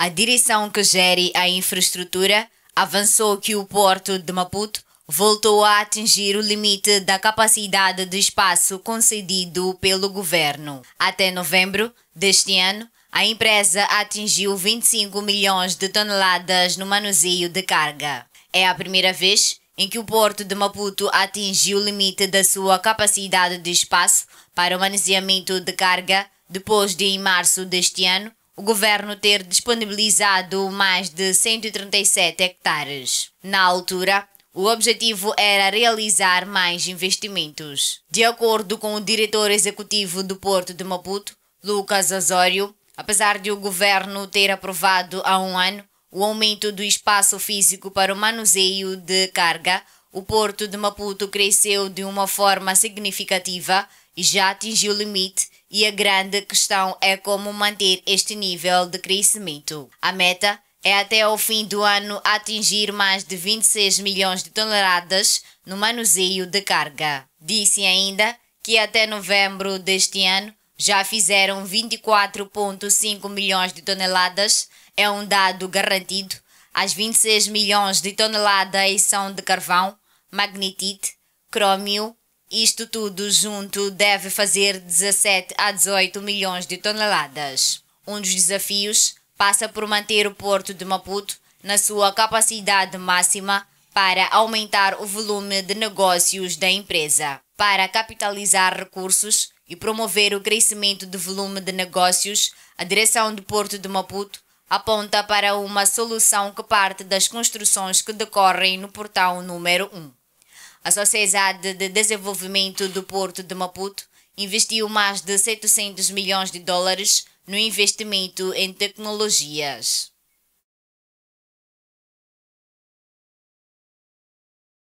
A direção que gere a infraestrutura avançou que o porto de Maputo voltou a atingir o limite da capacidade de espaço concedido pelo governo. Até novembro deste ano, a empresa atingiu 25 milhões de toneladas no manuseio de carga. É a primeira vez em que o porto de Maputo atingiu o limite da sua capacidade de espaço para o manuseamento de carga depois de, em março deste ano, o governo ter disponibilizado mais de 137 hectares. Na altura, o objetivo era realizar mais investimentos. De acordo com o diretor executivo do Porto de Maputo, Lucas Azório, apesar de o governo ter aprovado há um ano o aumento do espaço físico para o manuseio de carga, o Porto de Maputo cresceu de uma forma significativa e já atingiu o limite e a grande questão é como manter este nível de crescimento. A meta é até ao fim do ano atingir mais de 26 milhões de toneladas no manuseio de carga. Disse ainda que até novembro deste ano já fizeram 24,5 milhões de toneladas, é um dado garantido. As 26 milhões de toneladas são de carvão, magnetite, crômio, isto tudo junto deve fazer 17 a 18 milhões de toneladas. Um dos desafios passa por manter o porto de Maputo na sua capacidade máxima para aumentar o volume de negócios da empresa, para capitalizar recursos e promover o crescimento do volume de negócios. A direção do Porto de Maputo aponta para uma solução que parte das construções que decorrem no portão número 1. A Sociedade de Desenvolvimento do Porto de Maputo investiu mais de 700 milhões de dólares no investimento em tecnologias.